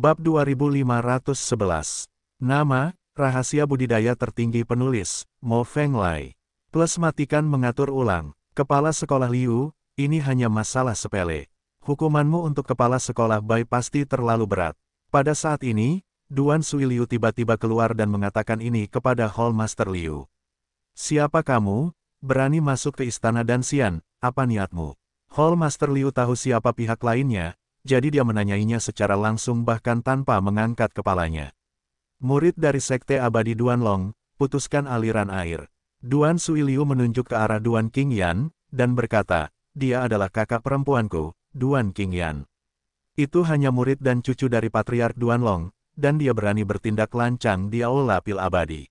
Bab 2511. Nama, Rahasia Budidaya Tertinggi Penulis, Mo Feng Lai. Plus matikan mengatur ulang. Kepala Sekolah Liu, ini hanya masalah sepele. Hukumanmu untuk kepala sekolah Bai pasti terlalu berat. Pada saat ini, Duan Sui Liu tiba-tiba keluar dan mengatakan ini kepada Hall Master Liu. Siapa kamu? Berani masuk ke istana dan Sian, apa niatmu? Hall Master Liu tahu siapa pihak lainnya, jadi dia menanyainya secara langsung bahkan tanpa mengangkat kepalanya. Murid dari Sekte Abadi Duan Long, putuskan aliran air. Duan Suiliu menunjuk ke arah Duan King Yan, dan berkata, dia adalah kakak perempuanku, Duan King Yan. Itu hanya murid dan cucu dari Patriark Duan Long, dan dia berani bertindak lancang di Aula Pil Abadi.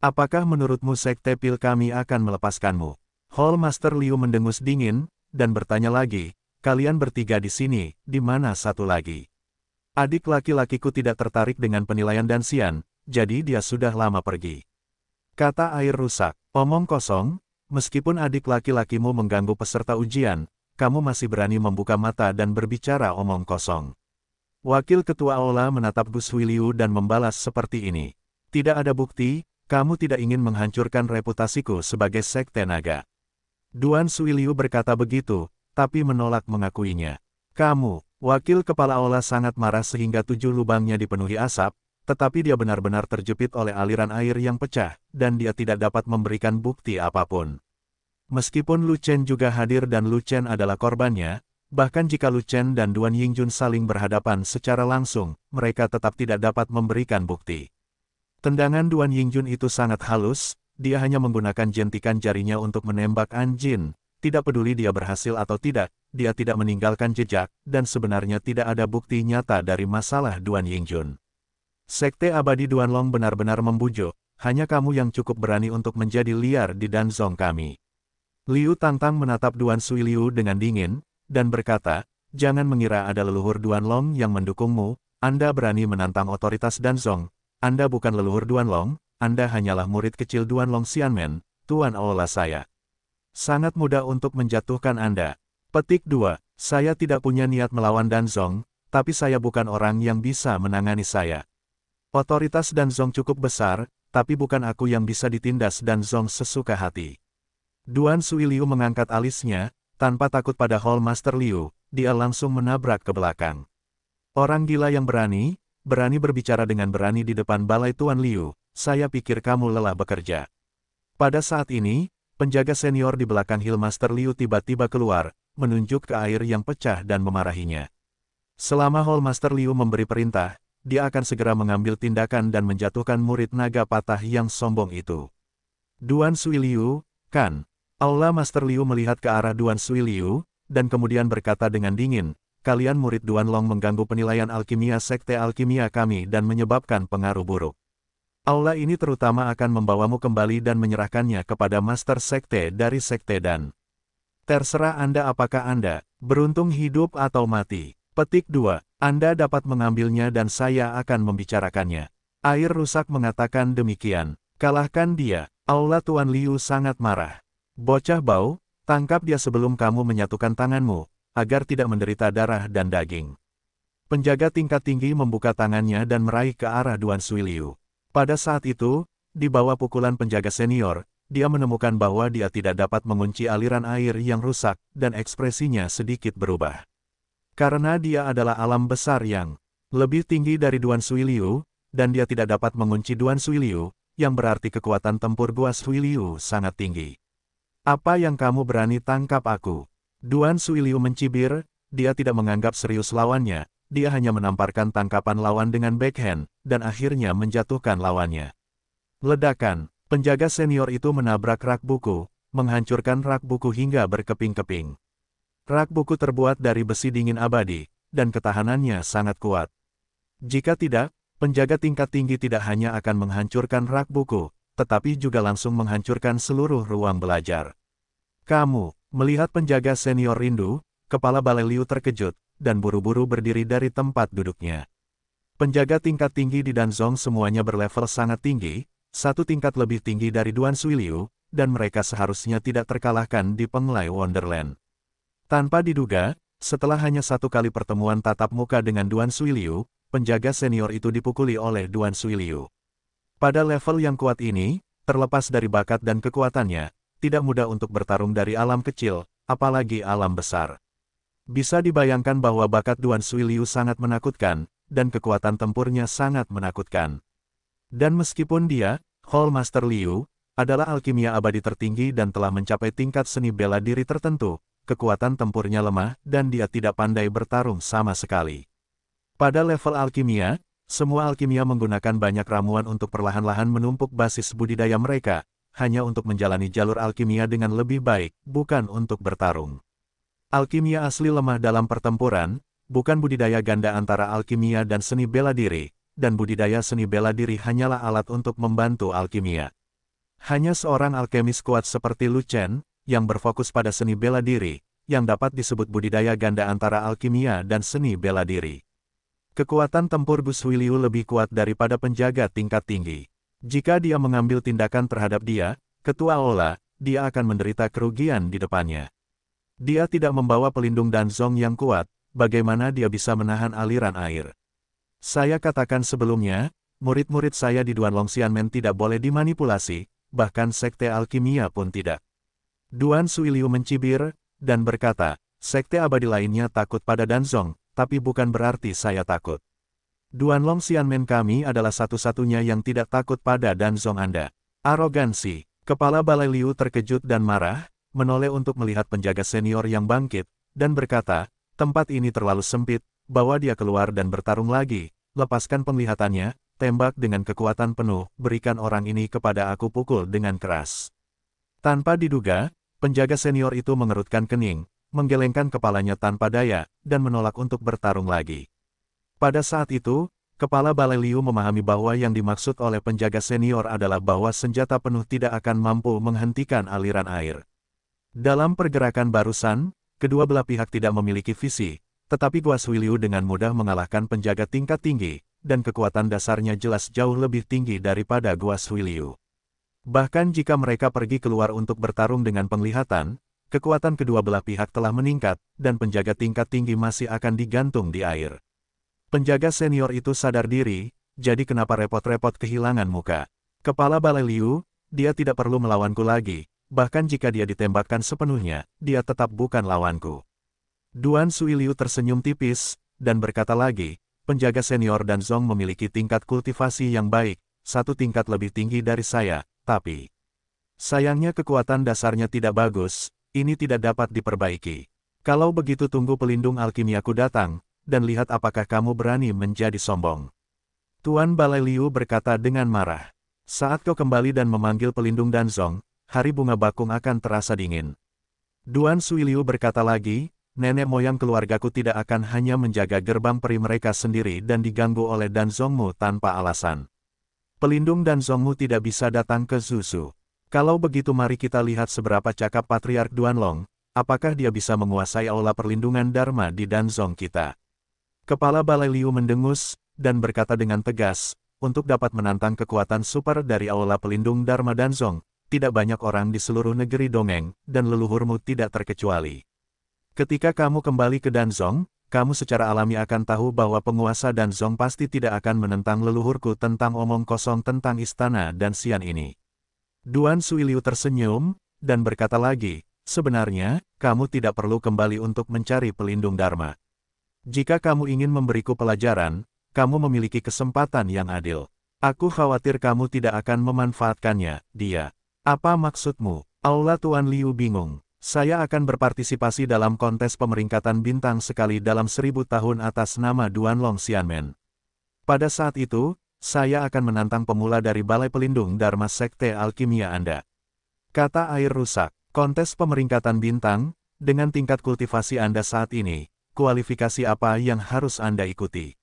Apakah menurutmu Sekte Pil kami akan melepaskanmu? Hall Master Liu mendengus dingin, dan bertanya lagi, Kalian bertiga di sini, di mana satu lagi? Adik laki-lakiku tidak tertarik dengan penilaian Dansian, jadi dia sudah lama pergi. Kata air rusak, omong kosong, meskipun adik laki-lakimu mengganggu peserta ujian, kamu masih berani membuka mata dan berbicara omong kosong. Wakil Ketua Aula menatap Gus Wiliu dan membalas seperti ini. Tidak ada bukti, kamu tidak ingin menghancurkan reputasiku sebagai sekte naga. Duan Suiliu berkata begitu, tapi menolak mengakuinya. Kamu, wakil kepala olah sangat marah sehingga tujuh lubangnya dipenuhi asap, tetapi dia benar-benar terjepit oleh aliran air yang pecah, dan dia tidak dapat memberikan bukti apapun. Meskipun Lu Chen juga hadir dan Lu Chen adalah korbannya, bahkan jika Lu Chen dan Duan Yingjun saling berhadapan secara langsung, mereka tetap tidak dapat memberikan bukti. Tendangan Duan Yingjun itu sangat halus, dia hanya menggunakan jentikan jarinya untuk menembak Anjin, tidak peduli dia berhasil atau tidak, dia tidak meninggalkan jejak, dan sebenarnya tidak ada bukti nyata dari masalah Duan Yingjun. Sekte abadi Duan Long benar-benar membujuk, hanya kamu yang cukup berani untuk menjadi liar di Danzong kami. Liu Tangtang menatap Duan Sui Liu dengan dingin, dan berkata, Jangan mengira ada leluhur Duan Long yang mendukungmu, Anda berani menantang otoritas Danzong, Anda bukan leluhur Duan Long, Anda hanyalah murid kecil Duan Long Xianmen, Tuan Allah saya. Sangat mudah untuk menjatuhkan Anda. Petik 2. Saya tidak punya niat melawan Danzong, tapi saya bukan orang yang bisa menangani saya. Otoritas Danzong cukup besar, tapi bukan aku yang bisa ditindas Danzong sesuka hati. Duan Sui Liu mengangkat alisnya, tanpa takut pada Hall Master Liu, dia langsung menabrak ke belakang. Orang gila yang berani, berani berbicara dengan berani di depan balai Tuan Liu, saya pikir kamu lelah bekerja. Pada saat ini, Penjaga senior di belakang Hillmaster Liu tiba-tiba keluar, menunjuk ke air yang pecah dan memarahinya. Selama Hallmaster Liu memberi perintah, dia akan segera mengambil tindakan dan menjatuhkan murid naga patah yang sombong itu. Duan Sui Liu, kan? Allah Master Liu melihat ke arah Duan Sui Liu, dan kemudian berkata dengan dingin, kalian murid Duan Long mengganggu penilaian alkimia sekte alkimia kami dan menyebabkan pengaruh buruk. Aula ini terutama akan membawamu kembali dan menyerahkannya kepada Master Sekte dari Sekte Dan. Terserah Anda apakah Anda beruntung hidup atau mati. Petik 2. Anda dapat mengambilnya dan saya akan membicarakannya. Air rusak mengatakan demikian. Kalahkan dia. Allah Tuan Liu sangat marah. Bocah bau, tangkap dia sebelum kamu menyatukan tanganmu, agar tidak menderita darah dan daging. Penjaga tingkat tinggi membuka tangannya dan meraih ke arah Duan Sui Liu. Pada saat itu, di bawah pukulan penjaga senior, dia menemukan bahwa dia tidak dapat mengunci aliran air yang rusak, dan ekspresinya sedikit berubah. Karena dia adalah alam besar yang lebih tinggi dari Duan Sui Liu, dan dia tidak dapat mengunci Duan Sui Liu, yang berarti kekuatan tempur Gua Sui Liu sangat tinggi. Apa yang kamu berani tangkap aku? Duan Sui Liu mencibir, dia tidak menganggap serius lawannya, dia hanya menamparkan tangkapan lawan dengan backhand, dan akhirnya menjatuhkan lawannya. Ledakan, penjaga senior itu menabrak rak buku, menghancurkan rak buku hingga berkeping-keping. Rak buku terbuat dari besi dingin abadi, dan ketahanannya sangat kuat. Jika tidak, penjaga tingkat tinggi tidak hanya akan menghancurkan rak buku, tetapi juga langsung menghancurkan seluruh ruang belajar. Kamu, melihat penjaga senior rindu, kepala Balai Liu terkejut, dan buru-buru berdiri dari tempat duduknya. Penjaga tingkat tinggi di Danzong semuanya berlevel sangat tinggi, satu tingkat lebih tinggi dari Duan Suiliu, dan mereka seharusnya tidak terkalahkan di Penglai Wonderland. Tanpa diduga, setelah hanya satu kali pertemuan tatap muka dengan Duan Suiliu, penjaga senior itu dipukuli oleh Duan Suiliu. Pada level yang kuat ini, terlepas dari bakat dan kekuatannya, tidak mudah untuk bertarung dari alam kecil, apalagi alam besar. Bisa dibayangkan bahwa bakat Duan Sui Liu sangat menakutkan, dan kekuatan tempurnya sangat menakutkan. Dan meskipun dia, Hall Master Liu, adalah alkimia abadi tertinggi dan telah mencapai tingkat seni bela diri tertentu, kekuatan tempurnya lemah dan dia tidak pandai bertarung sama sekali. Pada level alkimia, semua alkimia menggunakan banyak ramuan untuk perlahan-lahan menumpuk basis budidaya mereka, hanya untuk menjalani jalur alkimia dengan lebih baik, bukan untuk bertarung. Alkimia asli lemah dalam pertempuran, bukan budidaya ganda antara alkimia dan seni bela diri, dan budidaya seni bela diri hanyalah alat untuk membantu alkimia. Hanya seorang alkemis kuat seperti Lu Chen, yang berfokus pada seni bela diri, yang dapat disebut budidaya ganda antara alkimia dan seni bela diri. Kekuatan tempur Gus Huiliu lebih kuat daripada penjaga tingkat tinggi. Jika dia mengambil tindakan terhadap dia, Ketua Ola, dia akan menderita kerugian di depannya. Dia tidak membawa pelindung dan zong yang kuat, bagaimana dia bisa menahan aliran air. Saya katakan sebelumnya, murid-murid saya di Duan Long Longxianmen tidak boleh dimanipulasi, bahkan sekte alkimia pun tidak. Duan Suiliu mencibir, dan berkata, sekte abadi lainnya takut pada dan zong, tapi bukan berarti saya takut. Duan Long Xianmen kami adalah satu-satunya yang tidak takut pada dan zong Anda. Arogansi, kepala Balai Liu terkejut dan marah, menoleh untuk melihat penjaga senior yang bangkit, dan berkata, tempat ini terlalu sempit, bawa dia keluar dan bertarung lagi, lepaskan penglihatannya, tembak dengan kekuatan penuh, berikan orang ini kepada aku pukul dengan keras. Tanpa diduga, penjaga senior itu mengerutkan kening, menggelengkan kepalanya tanpa daya, dan menolak untuk bertarung lagi. Pada saat itu, Kepala Balai Liu memahami bahwa yang dimaksud oleh penjaga senior adalah bahwa senjata penuh tidak akan mampu menghentikan aliran air. Dalam pergerakan barusan, kedua belah pihak tidak memiliki visi, tetapi Guasui Liu dengan mudah mengalahkan penjaga tingkat tinggi, dan kekuatan dasarnya jelas jauh lebih tinggi daripada Guasui Liu. Bahkan jika mereka pergi keluar untuk bertarung dengan penglihatan, kekuatan kedua belah pihak telah meningkat, dan penjaga tingkat tinggi masih akan digantung di air. Penjaga senior itu sadar diri, jadi kenapa repot-repot kehilangan muka. Kepala Balai Liu, dia tidak perlu melawanku lagi, Bahkan jika dia ditembakkan sepenuhnya, dia tetap bukan lawanku. Duan Suiliu tersenyum tipis, dan berkata lagi, penjaga senior dan Zong memiliki tingkat kultivasi yang baik, satu tingkat lebih tinggi dari saya, tapi... Sayangnya kekuatan dasarnya tidak bagus, ini tidak dapat diperbaiki. Kalau begitu tunggu pelindung alkimiaku datang, dan lihat apakah kamu berani menjadi sombong. Tuan Balai Liu berkata dengan marah. Saat kau kembali dan memanggil pelindung Danzong, hari bunga bakung akan terasa dingin. Duan Suiliu berkata lagi, nenek moyang keluargaku tidak akan hanya menjaga gerbang peri mereka sendiri dan diganggu oleh Dan Zongmu tanpa alasan. Pelindung Dan Zongmu tidak bisa datang ke Zuzu. Kalau begitu mari kita lihat seberapa cakap Patriark Duan Long. apakah dia bisa menguasai aula perlindungan Dharma di Danzong kita. Kepala Balai Liu mendengus, dan berkata dengan tegas, untuk dapat menantang kekuatan super dari aula pelindung Dharma Danzong, tidak banyak orang di seluruh negeri dongeng, dan leluhurmu tidak terkecuali. Ketika kamu kembali ke Danzong, kamu secara alami akan tahu bahwa penguasa Danzong pasti tidak akan menentang leluhurku tentang omong kosong tentang istana dan sian ini. Duan Suiliu tersenyum, dan berkata lagi, sebenarnya, kamu tidak perlu kembali untuk mencari pelindung Dharma. Jika kamu ingin memberiku pelajaran, kamu memiliki kesempatan yang adil. Aku khawatir kamu tidak akan memanfaatkannya, dia. Apa maksudmu? Allah Tuan Liu bingung. Saya akan berpartisipasi dalam kontes pemeringkatan bintang sekali dalam seribu tahun atas nama Duan Long Xianmen. Pada saat itu, saya akan menantang pemula dari Balai Pelindung Dharma Sekte Alkimia Anda. Kata air rusak, kontes pemeringkatan bintang, dengan tingkat kultivasi Anda saat ini, kualifikasi apa yang harus Anda ikuti?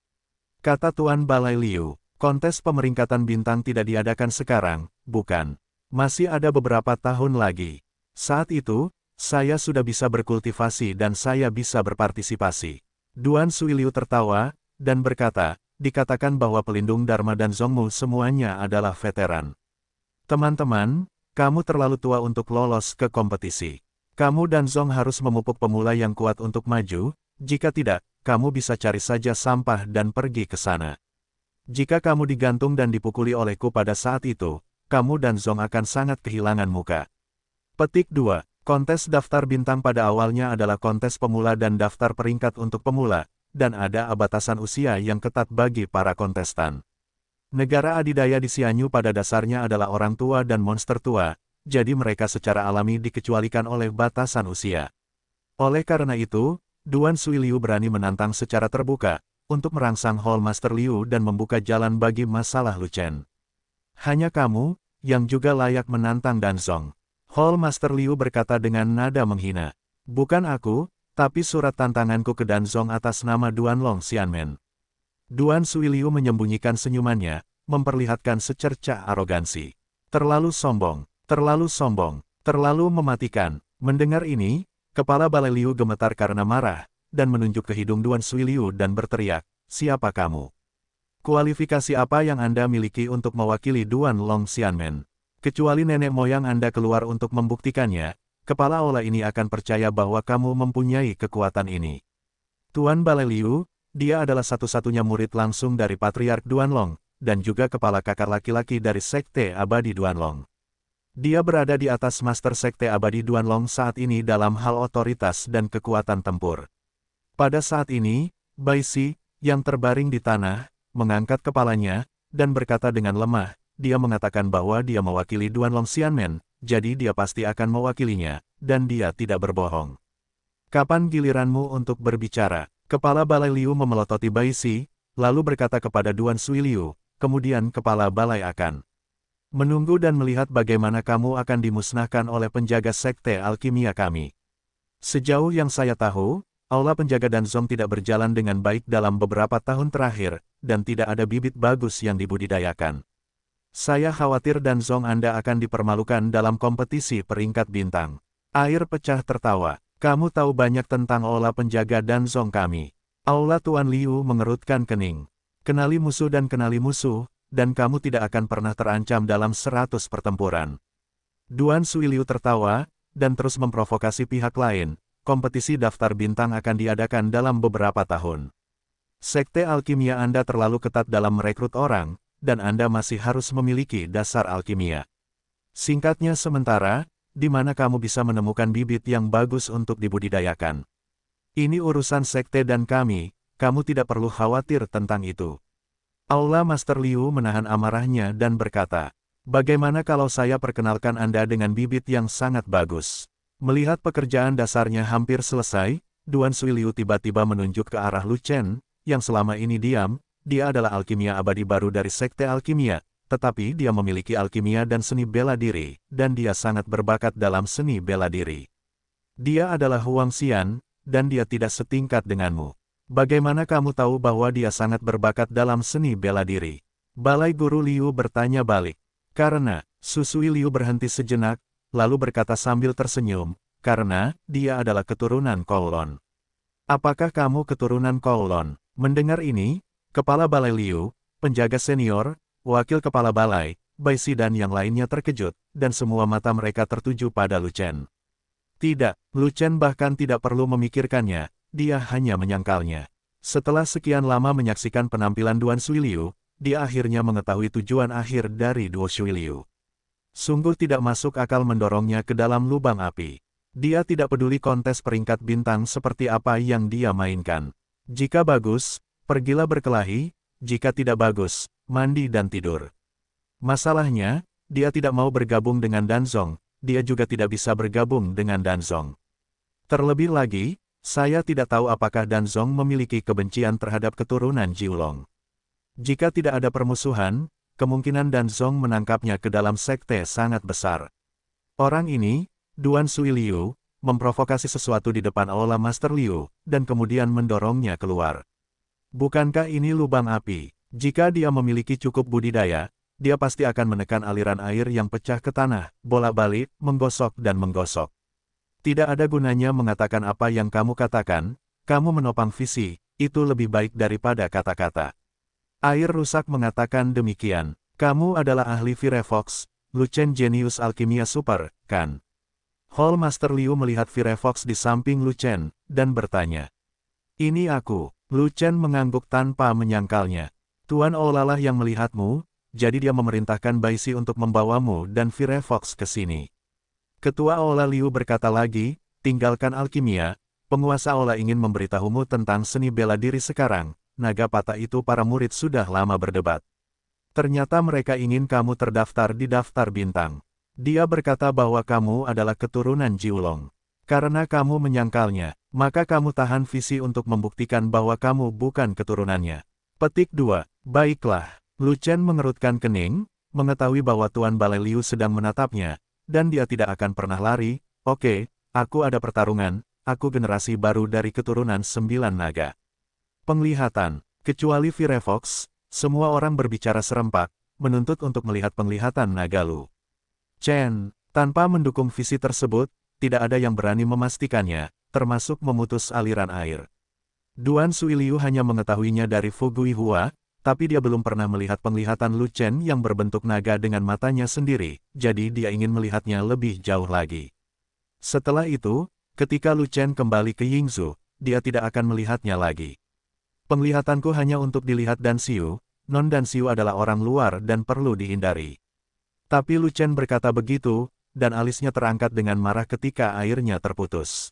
Kata Tuan Balai Liu, kontes pemeringkatan bintang tidak diadakan sekarang, bukan? Masih ada beberapa tahun lagi. Saat itu, saya sudah bisa berkultivasi dan saya bisa berpartisipasi. Duan Suiliu tertawa, dan berkata, dikatakan bahwa pelindung Dharma dan Zongmu semuanya adalah veteran. Teman-teman, kamu terlalu tua untuk lolos ke kompetisi. Kamu dan Zong harus memupuk pemula yang kuat untuk maju, jika tidak, kamu bisa cari saja sampah dan pergi ke sana. Jika kamu digantung dan dipukuli olehku pada saat itu, kamu dan Zong akan sangat kehilangan muka. Petik 2. Kontes daftar bintang pada awalnya adalah kontes pemula dan daftar peringkat untuk pemula, dan ada abatasan usia yang ketat bagi para kontestan. Negara adidaya di Sianyu pada dasarnya adalah orang tua dan monster tua, jadi mereka secara alami dikecualikan oleh batasan usia. Oleh karena itu, Duan Sui Liu berani menantang secara terbuka, untuk merangsang Hall Master Liu dan membuka jalan bagi masalah Lu hanya kamu, yang juga layak menantang Danzong. Hall Master Liu berkata dengan nada menghina. Bukan aku, tapi surat tantanganku ke Danzong atas nama Duan Long Xianmen. Duan Sui Liu menyembunyikan senyumannya, memperlihatkan secercah arogansi. Terlalu sombong, terlalu sombong, terlalu mematikan. Mendengar ini, kepala Balai Liu gemetar karena marah, dan menunjuk ke hidung Duan Sui Liu dan berteriak, siapa kamu? Kualifikasi apa yang Anda miliki untuk mewakili Duan Long Xianmen? Kecuali nenek moyang Anda keluar untuk membuktikannya, kepala ola ini akan percaya bahwa kamu mempunyai kekuatan ini. Tuan Baleliu, Liu, dia adalah satu-satunya murid langsung dari Patriark Duan Long, dan juga kepala kakak laki-laki dari Sekte Abadi Duan Long. Dia berada di atas Master Sekte Abadi Duan Long saat ini dalam hal otoritas dan kekuatan tempur. Pada saat ini, Bai Xi, yang terbaring di tanah, mengangkat kepalanya, dan berkata dengan lemah, dia mengatakan bahwa dia mewakili Duan Long Xianmen, jadi dia pasti akan mewakilinya, dan dia tidak berbohong. Kapan giliranmu untuk berbicara? Kepala Balai Liu memelototi Bai Xi, lalu berkata kepada Duan Sui Liu, kemudian kepala balai akan menunggu dan melihat bagaimana kamu akan dimusnahkan oleh penjaga sekte alkimia kami. Sejauh yang saya tahu, Aula penjaga dan Zong tidak berjalan dengan baik dalam beberapa tahun terakhir, dan tidak ada bibit bagus yang dibudidayakan. Saya khawatir dan Zong Anda akan dipermalukan dalam kompetisi peringkat bintang. Air pecah tertawa. Kamu tahu banyak tentang aula penjaga dan Zong kami. Aula Tuan Liu mengerutkan kening. Kenali musuh dan kenali musuh, dan kamu tidak akan pernah terancam dalam seratus pertempuran. Duan Sui Liu tertawa, dan terus memprovokasi pihak lain, kompetisi daftar bintang akan diadakan dalam beberapa tahun. Sekte alkimia Anda terlalu ketat dalam merekrut orang, dan Anda masih harus memiliki dasar alkimia. Singkatnya sementara, di mana kamu bisa menemukan bibit yang bagus untuk dibudidayakan. Ini urusan sekte dan kami, kamu tidak perlu khawatir tentang itu. Aula Master Liu menahan amarahnya dan berkata, Bagaimana kalau saya perkenalkan Anda dengan bibit yang sangat bagus? Melihat pekerjaan dasarnya hampir selesai, Duan Sui Liu tiba-tiba menunjuk ke arah Lu Chen, yang selama ini diam, dia adalah alkimia abadi baru dari Sekte Alkimia, tetapi dia memiliki alkimia dan seni bela diri, dan dia sangat berbakat dalam seni bela diri. Dia adalah Huang Xian, dan dia tidak setingkat denganmu. Bagaimana kamu tahu bahwa dia sangat berbakat dalam seni bela diri? Balai Guru Liu bertanya balik. Karena, Susui Liu berhenti sejenak, lalu berkata sambil tersenyum, karena, dia adalah keturunan Kolon. Apakah kamu keturunan Kolon? Mendengar ini, Kepala Balai Liu, penjaga senior, Wakil Kepala Balai, Baisi dan yang lainnya terkejut, dan semua mata mereka tertuju pada Lu Chen. Tidak, Lu Chen bahkan tidak perlu memikirkannya, dia hanya menyangkalnya. Setelah sekian lama menyaksikan penampilan Duan Sui Liu, dia akhirnya mengetahui tujuan akhir dari Duo Sui Liu. Sungguh tidak masuk akal mendorongnya ke dalam lubang api. Dia tidak peduli kontes peringkat bintang seperti apa yang dia mainkan. Jika bagus, pergilah berkelahi, jika tidak bagus, mandi dan tidur. Masalahnya, dia tidak mau bergabung dengan Danzong, dia juga tidak bisa bergabung dengan Danzong. Terlebih lagi, saya tidak tahu apakah Danzong memiliki kebencian terhadap keturunan Jiulong. Jika tidak ada permusuhan, kemungkinan Dan Zong menangkapnya ke dalam sekte sangat besar. Orang ini, Duan Sui Liu, memprovokasi sesuatu di depan Aula Master Liu, dan kemudian mendorongnya keluar. Bukankah ini lubang api? Jika dia memiliki cukup budidaya, dia pasti akan menekan aliran air yang pecah ke tanah, bola balik, menggosok dan menggosok. Tidak ada gunanya mengatakan apa yang kamu katakan, kamu menopang visi, itu lebih baik daripada kata-kata. Air rusak mengatakan demikian, kamu adalah ahli Firefox, Lucen Genius Alkimia Super, kan? Hall Master Liu melihat Firefox di samping Lucen dan bertanya. Ini aku, Lucen mengangguk tanpa menyangkalnya. Tuan Olalah yang melihatmu, jadi dia memerintahkan Baisi untuk membawamu dan Firefox ke sini. Ketua Ola Liu berkata lagi, tinggalkan alkimia, penguasa Ola ingin memberitahumu tentang seni bela diri sekarang, naga patah itu para murid sudah lama berdebat. Ternyata mereka ingin kamu terdaftar di daftar bintang. Dia berkata bahwa kamu adalah keturunan Jiulong. Karena kamu menyangkalnya, maka kamu tahan visi untuk membuktikan bahwa kamu bukan keturunannya. Petik 2. Baiklah. Lu Chen mengerutkan kening, mengetahui bahwa Tuan Balai Liu sedang menatapnya, dan dia tidak akan pernah lari, oke, aku ada pertarungan, aku generasi baru dari keturunan sembilan naga. Penglihatan, kecuali Firefox, semua orang berbicara serempak, menuntut untuk melihat penglihatan Nagalu. Chen, tanpa mendukung visi tersebut, tidak ada yang berani memastikannya, termasuk memutus aliran air. Duan Suiliu hanya mengetahuinya dari Fugui Hua, tapi dia belum pernah melihat penglihatan Lu Chen yang berbentuk naga dengan matanya sendiri, jadi dia ingin melihatnya lebih jauh lagi. Setelah itu, ketika Lu Chen kembali ke Yingzhou, dia tidak akan melihatnya lagi. Penglihatanku hanya untuk dilihat dan Siu, non dan Siu adalah orang luar dan perlu dihindari. Tapi Lu Chen berkata begitu, dan alisnya terangkat dengan marah ketika airnya terputus.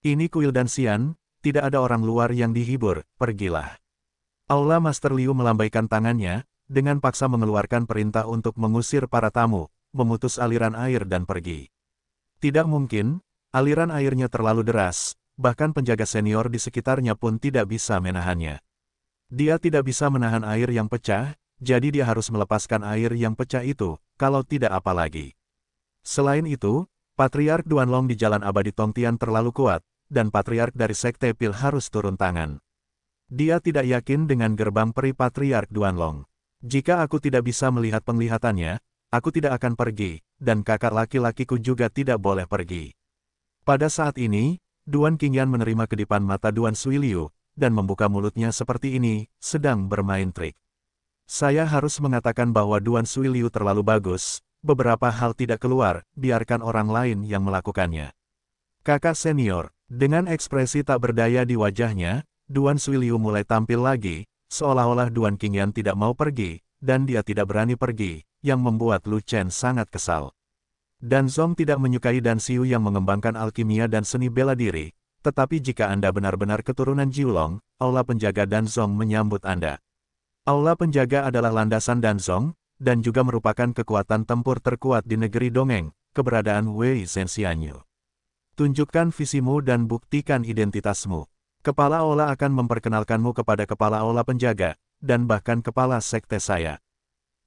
Ini kuil dan Sian, tidak ada orang luar yang dihibur, pergilah. Aula Master Liu melambaikan tangannya, dengan paksa mengeluarkan perintah untuk mengusir para tamu, memutus aliran air dan pergi. Tidak mungkin, aliran airnya terlalu deras, bahkan penjaga senior di sekitarnya pun tidak bisa menahannya. Dia tidak bisa menahan air yang pecah, jadi dia harus melepaskan air yang pecah itu, kalau tidak apa lagi. Selain itu, Patriark Long di Jalan Abadi Tongtian terlalu kuat, dan Patriark dari Sekte Pil harus turun tangan. Dia tidak yakin dengan gerbang peri Patriark Long. Jika aku tidak bisa melihat penglihatannya, aku tidak akan pergi, dan kakak laki-lakiku juga tidak boleh pergi. Pada saat ini, Duan Qingyan menerima kedipan mata Duan Suiliu, dan membuka mulutnya seperti ini, sedang bermain trik. Saya harus mengatakan bahwa Duan Suiliu terlalu bagus, beberapa hal tidak keluar, biarkan orang lain yang melakukannya. Kakak senior, dengan ekspresi tak berdaya di wajahnya, Duan Suiliu mulai tampil lagi, seolah-olah Duan Qingyan tidak mau pergi, dan dia tidak berani pergi, yang membuat Lu Chen sangat kesal. Dan Zong tidak menyukai Dan Xiu yang mengembangkan alkimia dan seni bela diri, tetapi jika Anda benar-benar keturunan Jiulong, Aula Penjaga Dan Zong menyambut Anda. Aula Penjaga adalah landasan Dan Zong, dan juga merupakan kekuatan tempur terkuat di negeri Dongeng, keberadaan Wei Zhenxianyu. Tunjukkan visimu dan buktikan identitasmu. Kepala Aula akan memperkenalkanmu kepada Kepala Aula Penjaga, dan bahkan Kepala Sekte saya.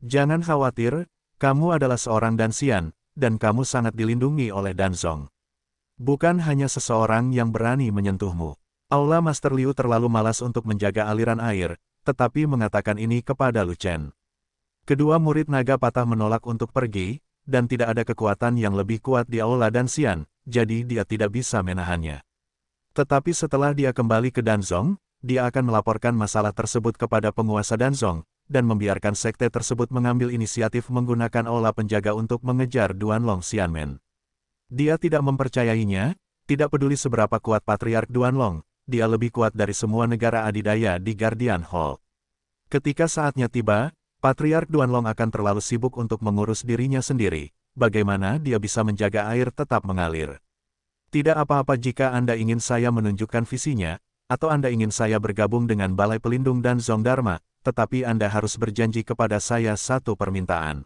Jangan khawatir, kamu adalah seorang dansian, dan kamu sangat dilindungi oleh Danzong. Bukan hanya seseorang yang berani menyentuhmu. Aula Master Liu terlalu malas untuk menjaga aliran air, tetapi mengatakan ini kepada Lu Chen. Kedua murid naga patah menolak untuk pergi, dan tidak ada kekuatan yang lebih kuat di Aula dan Xian, jadi dia tidak bisa menahannya. Tetapi setelah dia kembali ke Danzong, dia akan melaporkan masalah tersebut kepada penguasa Danzong, dan membiarkan sekte tersebut mengambil inisiatif menggunakan olah penjaga untuk mengejar Duan Long Xianmen. Dia tidak mempercayainya, tidak peduli seberapa kuat Patriark Duan Long, dia lebih kuat dari semua negara adidaya di Guardian Hall. Ketika saatnya tiba, Patriark Duan Long akan terlalu sibuk untuk mengurus dirinya sendiri, bagaimana dia bisa menjaga air tetap mengalir. Tidak apa-apa jika Anda ingin saya menunjukkan visinya, atau Anda ingin saya bergabung dengan Balai Pelindung dan Zong Dharma, tetapi Anda harus berjanji kepada saya satu permintaan.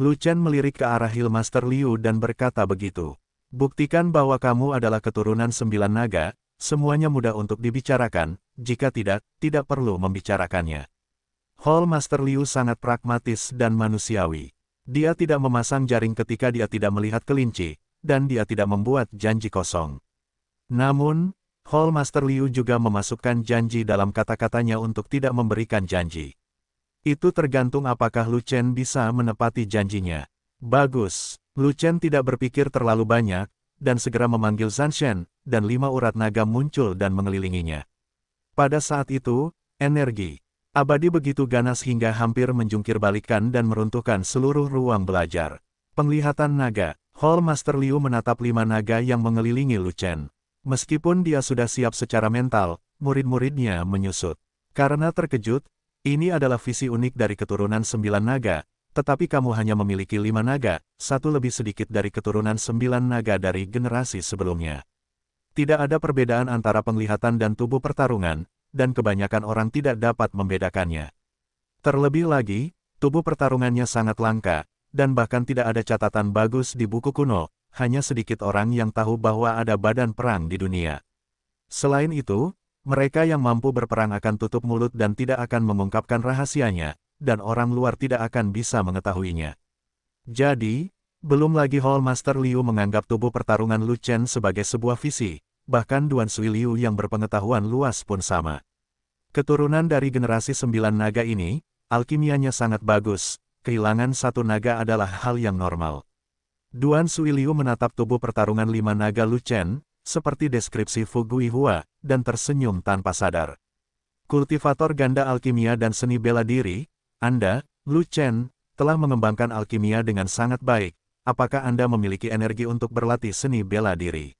Lu Chen melirik ke arah Hill Master Liu dan berkata begitu. Buktikan bahwa kamu adalah keturunan sembilan naga, semuanya mudah untuk dibicarakan, jika tidak, tidak perlu membicarakannya. Hall Master Liu sangat pragmatis dan manusiawi. Dia tidak memasang jaring ketika dia tidak melihat kelinci, dan dia tidak membuat janji kosong. Namun, Hall Master Liu juga memasukkan janji dalam kata-katanya untuk tidak memberikan janji. Itu tergantung apakah Lu Chen bisa menepati janjinya. Bagus, Lu Chen tidak berpikir terlalu banyak, dan segera memanggil Zan Shen, dan lima urat naga muncul dan mengelilinginya. Pada saat itu, energi abadi begitu ganas hingga hampir menjungkir balikan dan meruntuhkan seluruh ruang belajar. Penglihatan naga, Hall Master Liu menatap lima naga yang mengelilingi Lu Chen. Meskipun dia sudah siap secara mental, murid-muridnya menyusut. Karena terkejut, ini adalah visi unik dari keturunan sembilan naga, tetapi kamu hanya memiliki lima naga, satu lebih sedikit dari keturunan sembilan naga dari generasi sebelumnya. Tidak ada perbedaan antara penglihatan dan tubuh pertarungan, dan kebanyakan orang tidak dapat membedakannya. Terlebih lagi, tubuh pertarungannya sangat langka, dan bahkan tidak ada catatan bagus di buku kuno, hanya sedikit orang yang tahu bahwa ada badan perang di dunia. Selain itu, mereka yang mampu berperang akan tutup mulut dan tidak akan mengungkapkan rahasianya, dan orang luar tidak akan bisa mengetahuinya. Jadi, belum lagi Hall Master Liu menganggap tubuh pertarungan Lu Chen sebagai sebuah visi, bahkan Duan Sui Liu yang berpengetahuan luas pun sama. Keturunan dari generasi sembilan naga ini, alkimianya sangat bagus, kehilangan satu naga adalah hal yang normal. Duan Suiliu menatap tubuh pertarungan lima naga Lu Chen, seperti deskripsi Fugui Hua, dan tersenyum tanpa sadar. Kultivator ganda alkimia dan seni bela diri, Anda, Lu Chen, telah mengembangkan alkimia dengan sangat baik. Apakah Anda memiliki energi untuk berlatih seni bela diri?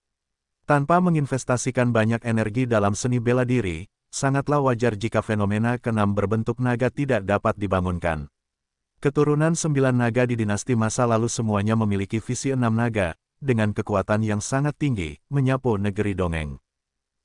Tanpa menginvestasikan banyak energi dalam seni bela diri, sangatlah wajar jika fenomena keenam berbentuk naga tidak dapat dibangunkan. Keturunan sembilan naga di dinasti masa lalu semuanya memiliki visi enam naga, dengan kekuatan yang sangat tinggi, menyapu negeri dongeng.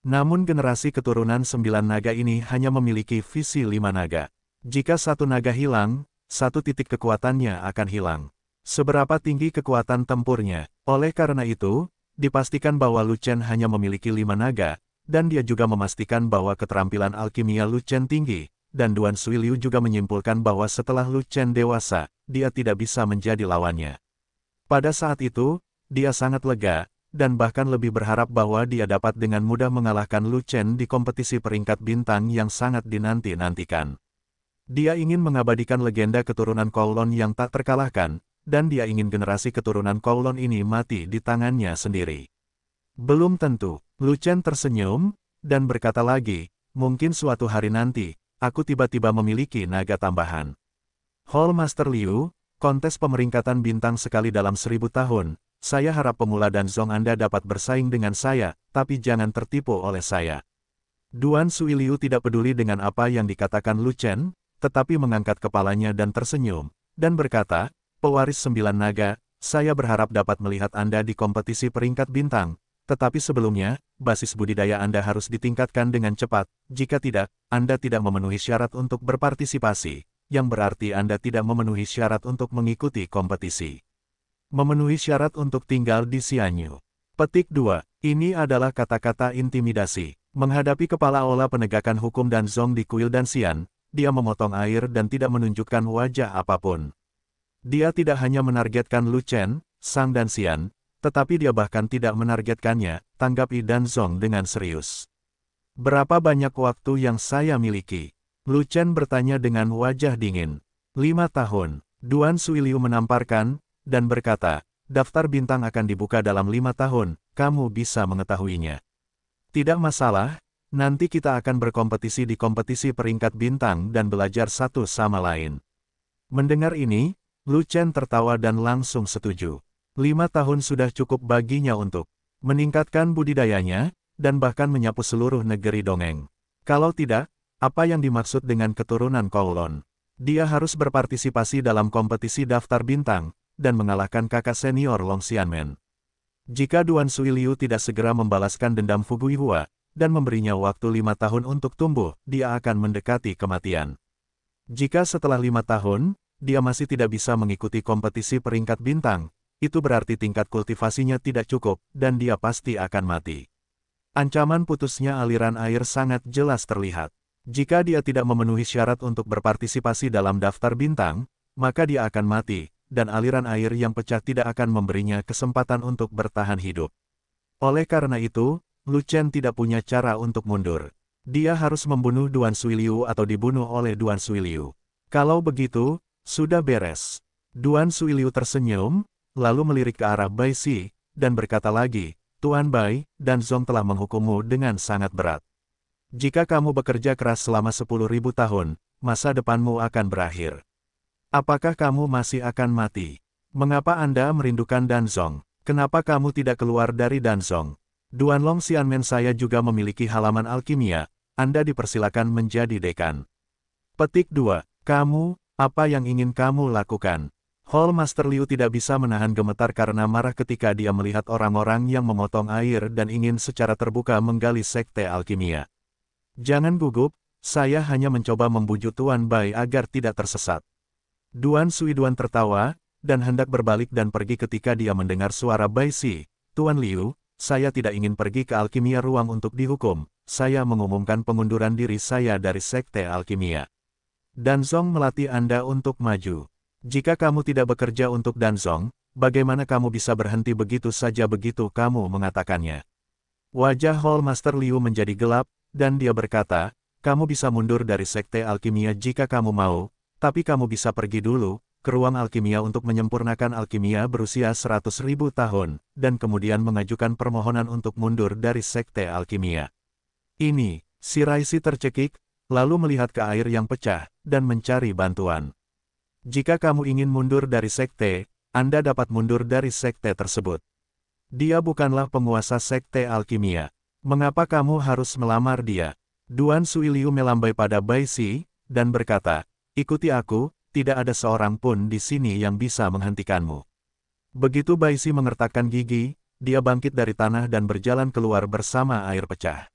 Namun generasi keturunan sembilan naga ini hanya memiliki visi lima naga. Jika satu naga hilang, satu titik kekuatannya akan hilang. Seberapa tinggi kekuatan tempurnya, oleh karena itu, dipastikan bahwa Lucen hanya memiliki lima naga, dan dia juga memastikan bahwa keterampilan alkimia Lucen tinggi, dan Duan Sui Liu juga menyimpulkan bahwa setelah Lu Chen dewasa, dia tidak bisa menjadi lawannya. Pada saat itu, dia sangat lega, dan bahkan lebih berharap bahwa dia dapat dengan mudah mengalahkan Lu Chen di kompetisi peringkat bintang yang sangat dinanti-nantikan. Dia ingin mengabadikan legenda keturunan Kowloon yang tak terkalahkan, dan dia ingin generasi keturunan Kowloon ini mati di tangannya sendiri. Belum tentu, Lu Chen tersenyum, dan berkata lagi, mungkin suatu hari nanti, aku tiba-tiba memiliki naga tambahan. Hall Master Liu, kontes pemeringkatan bintang sekali dalam seribu tahun, saya harap pemula dan Zong Anda dapat bersaing dengan saya, tapi jangan tertipu oleh saya. Duan Sui Liu tidak peduli dengan apa yang dikatakan Lu Chen, tetapi mengangkat kepalanya dan tersenyum, dan berkata, pewaris sembilan naga, saya berharap dapat melihat Anda di kompetisi peringkat bintang, tetapi sebelumnya, basis budidaya Anda harus ditingkatkan dengan cepat, jika tidak, Anda tidak memenuhi syarat untuk berpartisipasi, yang berarti Anda tidak memenuhi syarat untuk mengikuti kompetisi. Memenuhi syarat untuk tinggal di Sianyu. Petik 2. Ini adalah kata-kata intimidasi. Menghadapi kepala olah penegakan hukum dan zong di kuil dan Sian, dia memotong air dan tidak menunjukkan wajah apapun. Dia tidak hanya menargetkan Lu Chen, Sang dan Sian, tetapi dia bahkan tidak menargetkannya, tanggap dan Zong dengan serius. Berapa banyak waktu yang saya miliki? Lu Chen bertanya dengan wajah dingin. Lima tahun, Duan Suiliu menamparkan, dan berkata, daftar bintang akan dibuka dalam lima tahun, kamu bisa mengetahuinya. Tidak masalah, nanti kita akan berkompetisi di kompetisi peringkat bintang dan belajar satu sama lain. Mendengar ini, Lu Chen tertawa dan langsung setuju. Lima tahun sudah cukup baginya untuk meningkatkan budidayanya, dan bahkan menyapu seluruh negeri dongeng. Kalau tidak, apa yang dimaksud dengan keturunan Kowloon? Dia harus berpartisipasi dalam kompetisi daftar bintang, dan mengalahkan kakak senior Long Xianmen. Jika Duan Sui Liu tidak segera membalaskan dendam Fugui Hua, dan memberinya waktu lima tahun untuk tumbuh, dia akan mendekati kematian. Jika setelah lima tahun, dia masih tidak bisa mengikuti kompetisi peringkat bintang, itu berarti tingkat kultivasinya tidak cukup, dan dia pasti akan mati. Ancaman putusnya aliran air sangat jelas terlihat. Jika dia tidak memenuhi syarat untuk berpartisipasi dalam daftar bintang, maka dia akan mati, dan aliran air yang pecah tidak akan memberinya kesempatan untuk bertahan hidup. Oleh karena itu, Lu Chen tidak punya cara untuk mundur. Dia harus membunuh Duan Suiliu atau dibunuh oleh Duan Suiliu. Kalau begitu, sudah beres. Duan Suiliu tersenyum, lalu melirik ke arah Bai Si, dan berkata lagi, Tuan Bai dan Zong telah menghukummu dengan sangat berat. Jika kamu bekerja keras selama sepuluh ribu tahun, masa depanmu akan berakhir. Apakah kamu masih akan mati? Mengapa Anda merindukan Dan Zong? Kenapa kamu tidak keluar dari Dan Zong? Duan Long Xianmen saya juga memiliki halaman alkimia, Anda dipersilakan menjadi dekan. Petik 2. Kamu, apa yang ingin kamu lakukan? Hall Master Liu tidak bisa menahan gemetar karena marah ketika dia melihat orang-orang yang memotong air dan ingin secara terbuka menggali sekte alkimia. Jangan gugup, saya hanya mencoba membujuk Tuan Bai agar tidak tersesat. Duan Suiduan tertawa, dan hendak berbalik dan pergi ketika dia mendengar suara Bai Si, Tuan Liu, saya tidak ingin pergi ke alkimia ruang untuk dihukum, saya mengumumkan pengunduran diri saya dari sekte alkimia. Dan Zong melatih Anda untuk maju. Jika kamu tidak bekerja untuk Danzong, bagaimana kamu bisa berhenti begitu saja begitu kamu mengatakannya? Wajah Hall Master Liu menjadi gelap, dan dia berkata, kamu bisa mundur dari Sekte Alkimia jika kamu mau, tapi kamu bisa pergi dulu, ke ruang alkimia untuk menyempurnakan alkimia berusia 100.000 tahun, dan kemudian mengajukan permohonan untuk mundur dari Sekte Alkimia. Ini, si Raisi tercekik, lalu melihat ke air yang pecah, dan mencari bantuan. Jika kamu ingin mundur dari sekte, Anda dapat mundur dari sekte tersebut. Dia bukanlah penguasa sekte alkimia. Mengapa kamu harus melamar dia? Duan Suiliu melambai pada Bai Si, dan berkata, Ikuti aku, tidak ada seorang pun di sini yang bisa menghentikanmu. Begitu Bai Si mengertakkan gigi, dia bangkit dari tanah dan berjalan keluar bersama air pecah.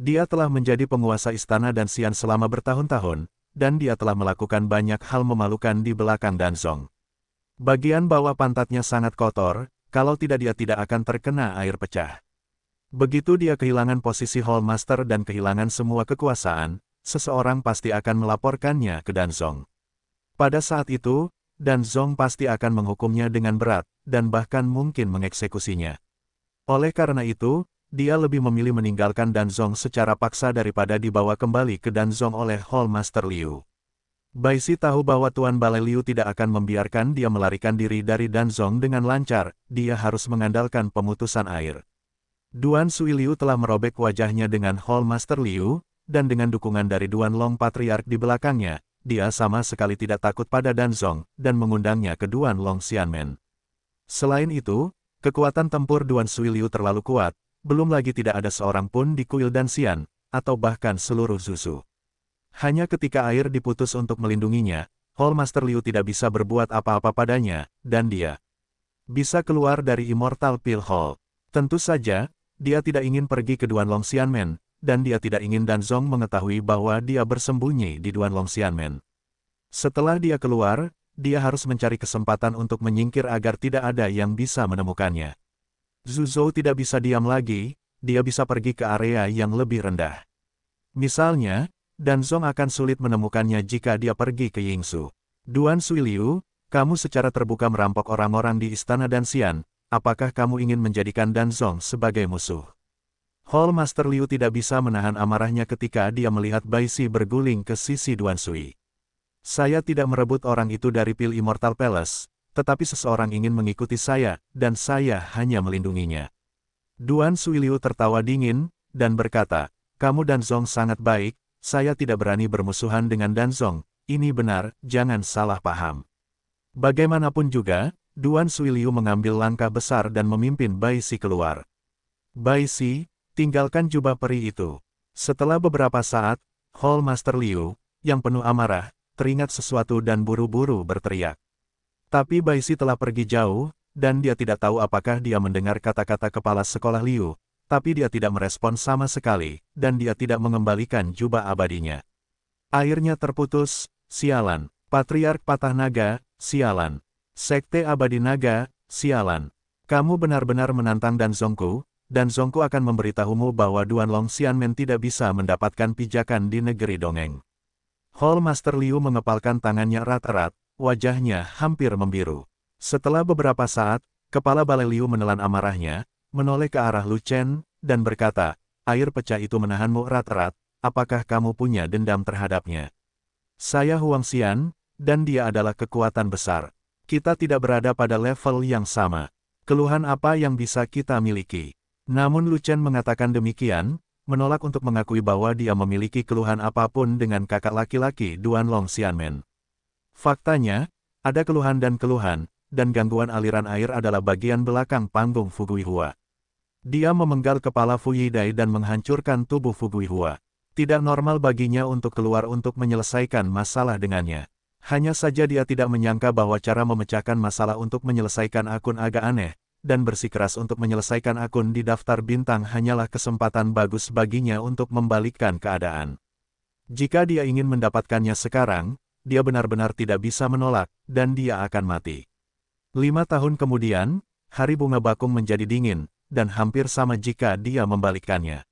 Dia telah menjadi penguasa istana dan Sian selama bertahun-tahun, dan dia telah melakukan banyak hal memalukan di belakang Danzong. Bagian bawah pantatnya sangat kotor, kalau tidak dia tidak akan terkena air pecah. Begitu dia kehilangan posisi Hallmaster dan kehilangan semua kekuasaan, seseorang pasti akan melaporkannya ke Danzong. Pada saat itu, Danzong pasti akan menghukumnya dengan berat, dan bahkan mungkin mengeksekusinya. Oleh karena itu, dia lebih memilih meninggalkan Danzong secara paksa daripada dibawa kembali ke Danzong oleh Hall Master Liu. Si tahu bahwa Tuan Balai Liu tidak akan membiarkan dia melarikan diri dari Danzong dengan lancar, dia harus mengandalkan pemutusan air. Duan Sui Liu telah merobek wajahnya dengan Hall Master Liu, dan dengan dukungan dari Duan Long Patriark di belakangnya, dia sama sekali tidak takut pada Danzong, dan mengundangnya ke Duan Long Xianmen. Selain itu, kekuatan tempur Duan Sui Liu terlalu kuat, belum lagi tidak ada seorang pun di kuil dan sian, atau bahkan seluruh Zuzu. Hanya ketika air diputus untuk melindunginya, Hallmaster Liu tidak bisa berbuat apa-apa padanya, dan dia bisa keluar dari Immortal Pill Hall. Tentu saja, dia tidak ingin pergi ke Duan Long Xianmen, dan dia tidak ingin Dan Zhong mengetahui bahwa dia bersembunyi di Duan Long Xianmen. Setelah dia keluar, dia harus mencari kesempatan untuk menyingkir agar tidak ada yang bisa menemukannya. Zuzou tidak bisa diam lagi, dia bisa pergi ke area yang lebih rendah. Misalnya, dan Zong akan sulit menemukannya jika dia pergi ke Yingsu. Duan Sui Liu, kamu secara terbuka merampok orang-orang di Istana Dan Xian, apakah kamu ingin menjadikan dan Zong sebagai musuh? Hall Master Liu tidak bisa menahan amarahnya ketika dia melihat Bai Xi berguling ke sisi Duan Sui. Saya tidak merebut orang itu dari Pil Immortal Palace, tetapi seseorang ingin mengikuti saya, dan saya hanya melindunginya. Duan Suiliu tertawa dingin, dan berkata, Kamu dan Zong sangat baik, saya tidak berani bermusuhan dengan Dan Zong, ini benar, jangan salah paham. Bagaimanapun juga, Duan Suiliu mengambil langkah besar dan memimpin Bai Si keluar. Bai Si, tinggalkan jubah peri itu. Setelah beberapa saat, Hall Master Liu, yang penuh amarah, teringat sesuatu dan buru-buru berteriak. Tapi Baisi telah pergi jauh, dan dia tidak tahu apakah dia mendengar kata-kata kepala sekolah Liu, tapi dia tidak merespon sama sekali, dan dia tidak mengembalikan jubah abadinya. Airnya terputus, sialan. Patriark Patah Naga, sialan. Sekte Abadi Naga, sialan. Kamu benar-benar menantang Dan Zongku, dan Zongku akan memberitahumu bahwa Duan Long Xianmen tidak bisa mendapatkan pijakan di negeri dongeng. Hall Master Liu mengepalkan tangannya erat-erat, Wajahnya hampir membiru. Setelah beberapa saat, kepala Baleliu menelan amarahnya, menoleh ke arah Lu Chen, dan berkata, air pecah itu menahanmu erat-erat, apakah kamu punya dendam terhadapnya? Saya Huang Xian, dan dia adalah kekuatan besar. Kita tidak berada pada level yang sama. Keluhan apa yang bisa kita miliki? Namun Lu Chen mengatakan demikian, menolak untuk mengakui bahwa dia memiliki keluhan apapun dengan kakak laki-laki Duan Long Xianmen. Faktanya, ada keluhan dan keluhan, dan gangguan aliran air adalah bagian belakang panggung Fuguihua. Dia memenggal kepala Fuyidai dan menghancurkan tubuh Fuguihua. Tidak normal baginya untuk keluar untuk menyelesaikan masalah dengannya. Hanya saja dia tidak menyangka bahwa cara memecahkan masalah untuk menyelesaikan akun agak aneh, dan bersikeras untuk menyelesaikan akun di daftar bintang hanyalah kesempatan bagus baginya untuk membalikkan keadaan. Jika dia ingin mendapatkannya sekarang, dia benar-benar tidak bisa menolak, dan dia akan mati. Lima tahun kemudian, hari bunga bakung menjadi dingin, dan hampir sama jika dia membalikkannya.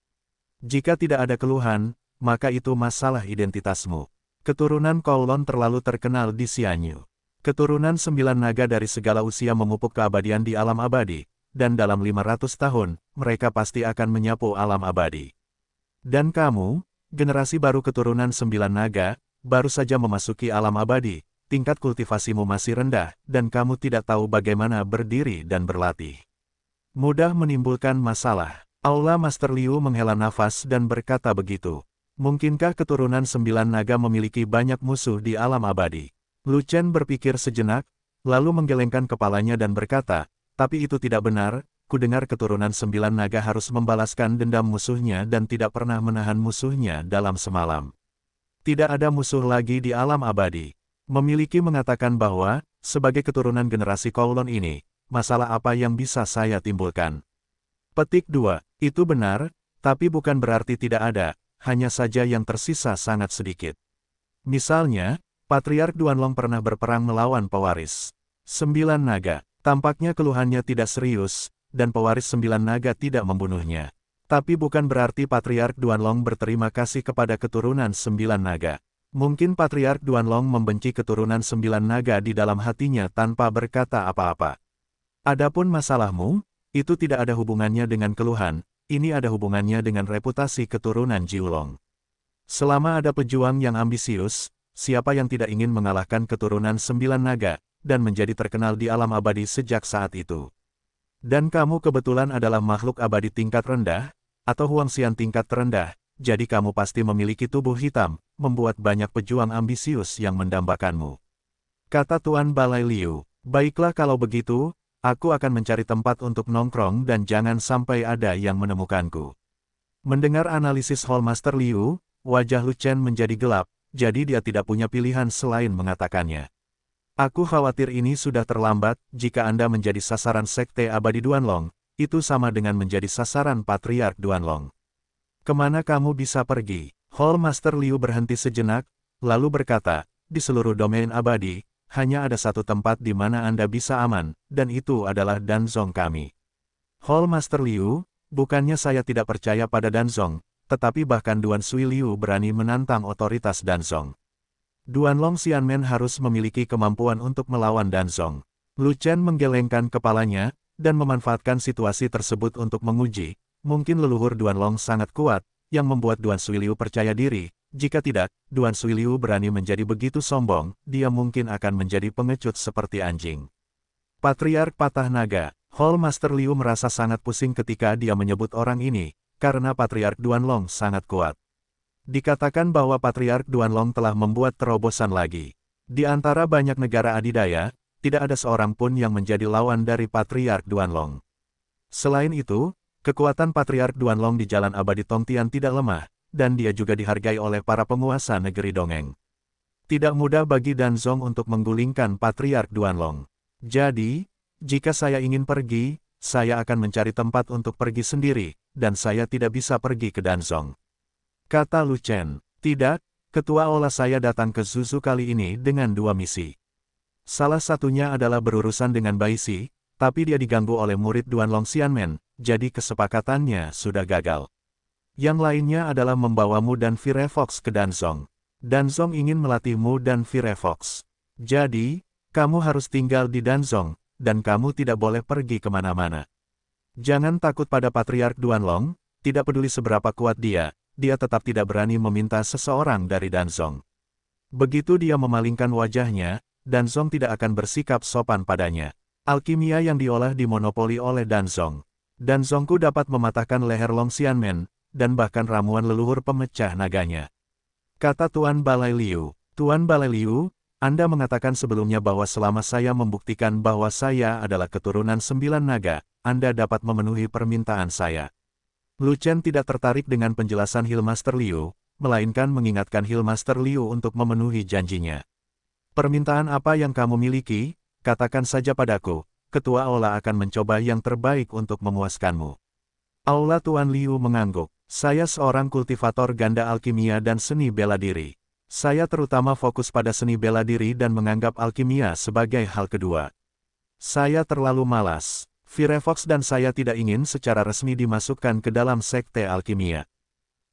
Jika tidak ada keluhan, maka itu masalah identitasmu. Keturunan Kolon terlalu terkenal di Sianyu. Keturunan sembilan naga dari segala usia memupuk keabadian di alam abadi, dan dalam 500 tahun, mereka pasti akan menyapu alam abadi. Dan kamu, generasi baru keturunan sembilan naga, baru saja memasuki alam abadi, tingkat kultivasimu masih rendah, dan kamu tidak tahu bagaimana berdiri dan berlatih. Mudah menimbulkan masalah. Aula Master Liu menghela nafas dan berkata begitu. Mungkinkah keturunan sembilan naga memiliki banyak musuh di alam abadi? Lu Chen berpikir sejenak, lalu menggelengkan kepalanya dan berkata, tapi itu tidak benar, kudengar keturunan sembilan naga harus membalaskan dendam musuhnya dan tidak pernah menahan musuhnya dalam semalam. Tidak ada musuh lagi di alam abadi. Memiliki mengatakan bahwa, sebagai keturunan generasi kolon ini, masalah apa yang bisa saya timbulkan? Petik 2. Itu benar, tapi bukan berarti tidak ada, hanya saja yang tersisa sangat sedikit. Misalnya, Patriark Duanlong pernah berperang melawan pewaris. Sembilan naga, tampaknya keluhannya tidak serius, dan pewaris sembilan naga tidak membunuhnya. Tapi bukan berarti Patriark Duanlong berterima kasih kepada keturunan sembilan naga. Mungkin Patriark Duanlong membenci keturunan sembilan naga di dalam hatinya tanpa berkata apa-apa. Adapun masalahmu, itu tidak ada hubungannya dengan keluhan, ini ada hubungannya dengan reputasi keturunan Jiulong. Selama ada pejuang yang ambisius, siapa yang tidak ingin mengalahkan keturunan sembilan naga, dan menjadi terkenal di alam abadi sejak saat itu. Dan kamu kebetulan adalah makhluk abadi tingkat rendah, atau Huangxian tingkat rendah, jadi kamu pasti memiliki tubuh hitam, membuat banyak pejuang ambisius yang mendambakanmu. Kata Tuan Balai Liu, baiklah kalau begitu, aku akan mencari tempat untuk nongkrong dan jangan sampai ada yang menemukanku. Mendengar analisis Hallmaster Liu, wajah Lu Chen menjadi gelap, jadi dia tidak punya pilihan selain mengatakannya. Aku khawatir ini sudah terlambat, jika Anda menjadi sasaran sekte abadi Duanlong, itu sama dengan menjadi sasaran patriark Duanlong. Kemana kamu bisa pergi? Hall Master Liu berhenti sejenak, lalu berkata, di seluruh domain abadi, hanya ada satu tempat di mana Anda bisa aman, dan itu adalah Danzong kami. Hall Master Liu, bukannya saya tidak percaya pada Danzong, tetapi bahkan Duan Sui Liu berani menantang otoritas Danzong. Duan Duanlong Xianmen harus memiliki kemampuan untuk melawan Danzong. Lu Chen menggelengkan kepalanya, dan memanfaatkan situasi tersebut untuk menguji, mungkin leluhur Duan Long sangat kuat, yang membuat Duan Suiliu percaya diri, jika tidak, Duan Suiliu berani menjadi begitu sombong, dia mungkin akan menjadi pengecut seperti anjing. Patriark Patah Naga, Hall Master Liu merasa sangat pusing ketika dia menyebut orang ini, karena Patriark Duan Long sangat kuat. Dikatakan bahwa Patriark Duanlong telah membuat terobosan lagi. Di antara banyak negara adidaya, tidak ada seorang pun yang menjadi lawan dari Patriark Duanlong. Selain itu, kekuatan Patriark Duanlong di Jalan Abadi Tongtian tidak lemah, dan dia juga dihargai oleh para penguasa negeri dongeng. Tidak mudah bagi Danzong untuk menggulingkan Patriark Duanlong. Jadi, jika saya ingin pergi, saya akan mencari tempat untuk pergi sendiri, dan saya tidak bisa pergi ke Danzong. Kata Lu Chen, tidak, ketua olah saya datang ke Zuzu kali ini dengan dua misi. Salah satunya adalah berurusan dengan Bai Xi, tapi dia diganggu oleh murid Duan Long Xianmen, jadi kesepakatannya sudah gagal. Yang lainnya adalah membawamu dan Fire Fox ke Danzong. Danzong ingin melatihmu dan Fire Fox Jadi, kamu harus tinggal di Danzong, dan kamu tidak boleh pergi kemana-mana. Jangan takut pada Patriark Duan Long tidak peduli seberapa kuat dia, dia tetap tidak berani meminta seseorang dari Danzong. Begitu dia memalingkan wajahnya, Danzong tidak akan bersikap sopan padanya. Alkimia yang diolah dimonopoli oleh Danzong. Danzongku dapat mematahkan leher Long Xianmen, dan bahkan ramuan leluhur pemecah naganya. Kata Tuan Balai Liu. Tuan Balai Liu, Anda mengatakan sebelumnya bahwa selama saya membuktikan bahwa saya adalah keturunan sembilan naga, Anda dapat memenuhi permintaan saya. Lu Chen tidak tertarik dengan penjelasan Hillmaster Liu, melainkan mengingatkan Hillmaster Liu untuk memenuhi janjinya. Permintaan apa yang kamu miliki, katakan saja padaku, Ketua Aula akan mencoba yang terbaik untuk memuaskanmu. Aula Tuan Liu mengangguk, saya seorang kultivator ganda alkimia dan seni bela diri. Saya terutama fokus pada seni bela diri dan menganggap alkimia sebagai hal kedua. Saya terlalu malas. Firefox dan saya tidak ingin secara resmi dimasukkan ke dalam sekte alkimia.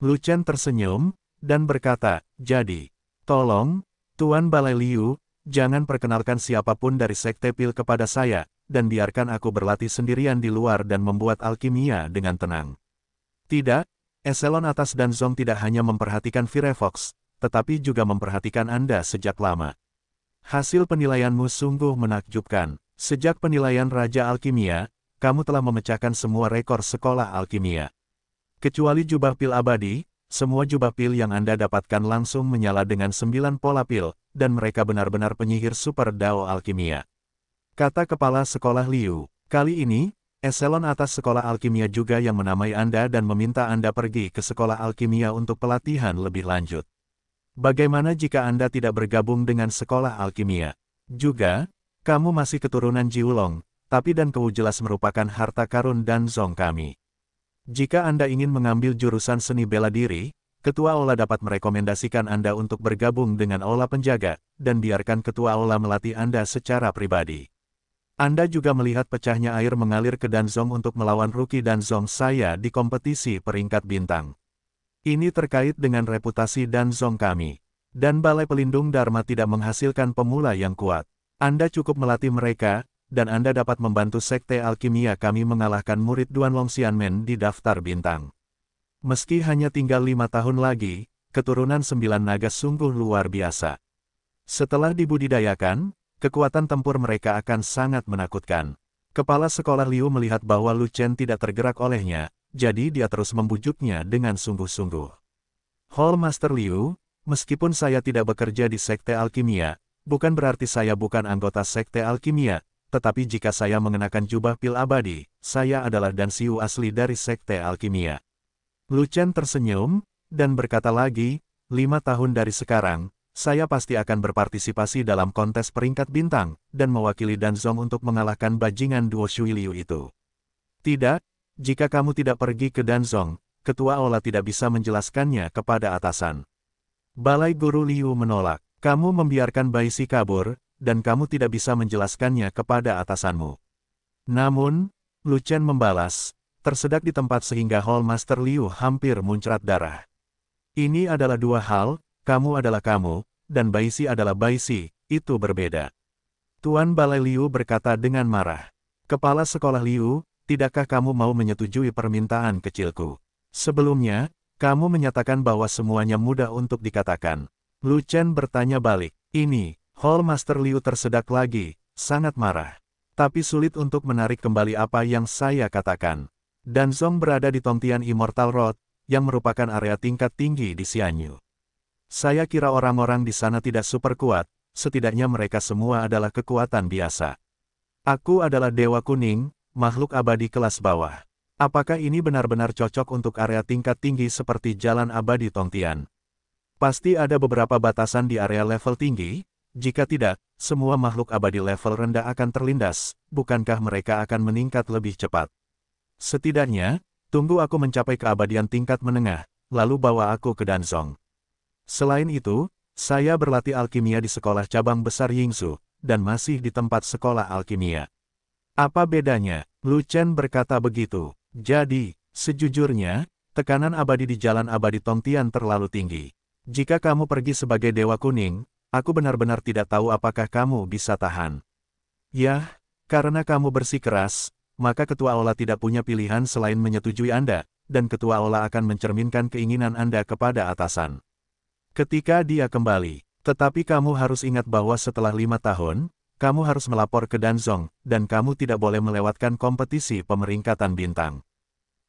Luchen tersenyum, dan berkata, jadi, tolong, Tuan Balai Liu, jangan perkenalkan siapapun dari sekte pil kepada saya, dan biarkan aku berlatih sendirian di luar dan membuat alkimia dengan tenang. Tidak, Eselon atas dan Zong tidak hanya memperhatikan Firefox, tetapi juga memperhatikan Anda sejak lama. Hasil penilaianmu sungguh menakjubkan. Sejak penilaian Raja Alkimia, kamu telah memecahkan semua rekor sekolah alkimia. Kecuali jubah pil abadi, semua jubah pil yang Anda dapatkan langsung menyala dengan sembilan pola pil, dan mereka benar-benar penyihir super Dao Alkimia. Kata Kepala Sekolah Liu, kali ini, eselon atas Sekolah Alkimia juga yang menamai Anda dan meminta Anda pergi ke Sekolah Alkimia untuk pelatihan lebih lanjut. Bagaimana jika Anda tidak bergabung dengan Sekolah Alkimia? Juga, kamu masih keturunan Jiulong, tapi dan kau jelas merupakan harta karun dan zong kami. Jika Anda ingin mengambil jurusan seni bela diri, Ketua Ola dapat merekomendasikan Anda untuk bergabung dengan Ola Penjaga, dan biarkan Ketua Ola melatih Anda secara pribadi. Anda juga melihat pecahnya air mengalir ke Danzong untuk melawan Ruki Danzong saya di kompetisi peringkat bintang. Ini terkait dengan reputasi Danzong kami. Dan Balai Pelindung Dharma tidak menghasilkan pemula yang kuat. Anda cukup melatih mereka, dan Anda dapat membantu Sekte Alkimia kami mengalahkan murid Duan Long Xianmen di daftar bintang. Meski hanya tinggal lima tahun lagi, keturunan sembilan naga sungguh luar biasa. Setelah dibudidayakan, kekuatan tempur mereka akan sangat menakutkan. Kepala sekolah Liu melihat bahwa Lu Chen tidak tergerak olehnya, jadi dia terus membujuknya dengan sungguh-sungguh. Hall Master Liu, meskipun saya tidak bekerja di Sekte Alkimia, bukan berarti saya bukan anggota Sekte Alkimia, tetapi jika saya mengenakan jubah pil abadi, saya adalah Dansiu asli dari Sekte Alkimia. Lu Chen tersenyum, dan berkata lagi, lima tahun dari sekarang, saya pasti akan berpartisipasi dalam kontes peringkat bintang, dan mewakili Danzong untuk mengalahkan bajingan duo Shui Liu itu. Tidak, jika kamu tidak pergi ke Danzong, ketua Ola tidak bisa menjelaskannya kepada atasan. Balai Guru Liu menolak. Kamu membiarkan Baisi kabur, dan kamu tidak bisa menjelaskannya kepada atasanmu. Namun, Luchen membalas, tersedak di tempat sehingga Hall Master Liu hampir muncrat darah. Ini adalah dua hal, kamu adalah kamu, dan Baisi adalah Baisi, itu berbeda. Tuan Balai Liu berkata dengan marah. Kepala sekolah Liu, tidakkah kamu mau menyetujui permintaan kecilku? Sebelumnya, kamu menyatakan bahwa semuanya mudah untuk dikatakan. Lu Chen bertanya balik. Ini, Hall Master Liu tersedak lagi, sangat marah. Tapi sulit untuk menarik kembali apa yang saya katakan. Dan Zong berada di Tongtian Immortal Road, yang merupakan area tingkat tinggi di Xianyu. Saya kira orang-orang di sana tidak super kuat, setidaknya mereka semua adalah kekuatan biasa. Aku adalah Dewa Kuning, makhluk abadi kelas bawah. Apakah ini benar-benar cocok untuk area tingkat tinggi seperti Jalan Abadi Tongtian? Pasti ada beberapa batasan di area level tinggi, jika tidak, semua makhluk abadi level rendah akan terlindas, bukankah mereka akan meningkat lebih cepat? Setidaknya, tunggu aku mencapai keabadian tingkat menengah, lalu bawa aku ke Danzong. Selain itu, saya berlatih alkimia di sekolah cabang besar Yingsu, dan masih di tempat sekolah alkimia. Apa bedanya? Lu Chen berkata begitu. Jadi, sejujurnya, tekanan abadi di jalan abadi Tongtian terlalu tinggi. Jika kamu pergi sebagai Dewa Kuning, aku benar-benar tidak tahu apakah kamu bisa tahan. Yah, karena kamu bersikeras, maka Ketua Aula tidak punya pilihan selain menyetujui Anda, dan Ketua Aula akan mencerminkan keinginan Anda kepada atasan. Ketika dia kembali, tetapi kamu harus ingat bahwa setelah lima tahun, kamu harus melapor ke Danzong, dan kamu tidak boleh melewatkan kompetisi pemeringkatan bintang.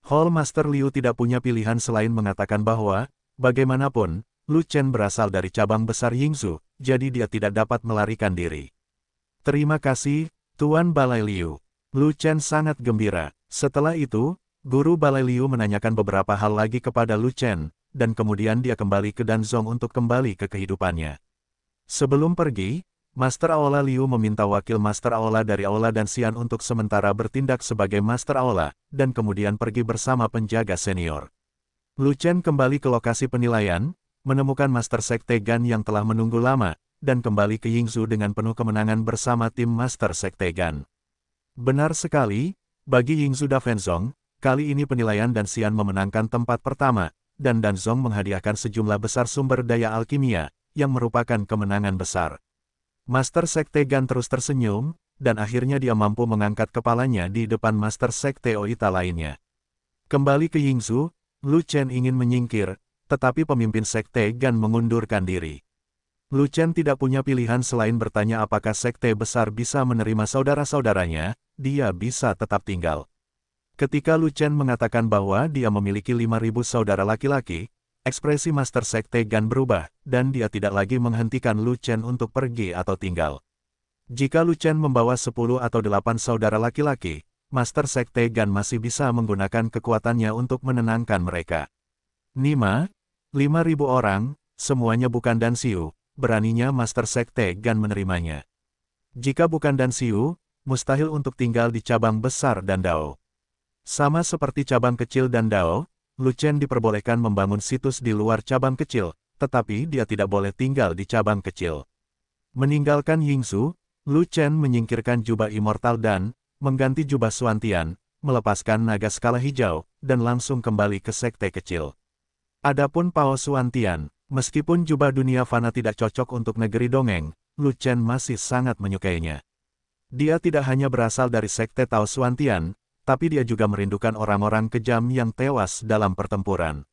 Hall Master Liu tidak punya pilihan selain mengatakan bahwa, bagaimanapun, Lu Chen berasal dari cabang besar Yingzu, jadi dia tidak dapat melarikan diri. Terima kasih, Tuan Balai Liu. Lu Chen sangat gembira. Setelah itu, Guru Balai Liu menanyakan beberapa hal lagi kepada Lu Chen, dan kemudian dia kembali ke Danzong untuk kembali ke kehidupannya. Sebelum pergi, Master Aula Liu meminta wakil Master Aula dari Aula dan Xian untuk sementara bertindak sebagai Master Aula, dan kemudian pergi bersama penjaga senior. Lu Chen kembali ke lokasi penilaian, menemukan Master Sekte Gan yang telah menunggu lama, dan kembali ke Yingzu dengan penuh kemenangan bersama tim Master Sekte Gan. Benar sekali, bagi Yingzu Davenzong, kali ini penilaian dan Xian memenangkan tempat pertama, dan Danzong menghadiahkan sejumlah besar sumber daya alkimia, yang merupakan kemenangan besar. Master Sekte Gan terus tersenyum, dan akhirnya dia mampu mengangkat kepalanya di depan Master Sekte Oita lainnya. Kembali ke Yingzu, Lu Chen ingin menyingkir, tetapi pemimpin sekte Gan mengundurkan diri. Lu Chen tidak punya pilihan selain bertanya apakah sekte besar bisa menerima saudara-saudaranya, dia bisa tetap tinggal. Ketika Lu Chen mengatakan bahwa dia memiliki 5.000 saudara laki-laki, ekspresi Master Sekte Gan berubah, dan dia tidak lagi menghentikan Lu Chen untuk pergi atau tinggal. Jika Lu Chen membawa 10 atau 8 saudara laki-laki, Master Sekte Gan masih bisa menggunakan kekuatannya untuk menenangkan mereka. Nima, 5.000 orang, semuanya bukan Siu, beraninya Master Sekte Gan menerimanya. Jika bukan Siu, mustahil untuk tinggal di cabang besar Dan Dao. Sama seperti cabang kecil Dan Lu Chen diperbolehkan membangun situs di luar cabang kecil, tetapi dia tidak boleh tinggal di cabang kecil. Meninggalkan Yingsu, Chen menyingkirkan jubah immortal dan mengganti jubah Suantian, melepaskan naga skala hijau, dan langsung kembali ke sekte kecil. Adapun Pao Suantian, meskipun jubah dunia fana tidak cocok untuk negeri dongeng, Lu Chen masih sangat menyukainya. Dia tidak hanya berasal dari sekte Tao Suantian, tapi dia juga merindukan orang-orang kejam yang tewas dalam pertempuran.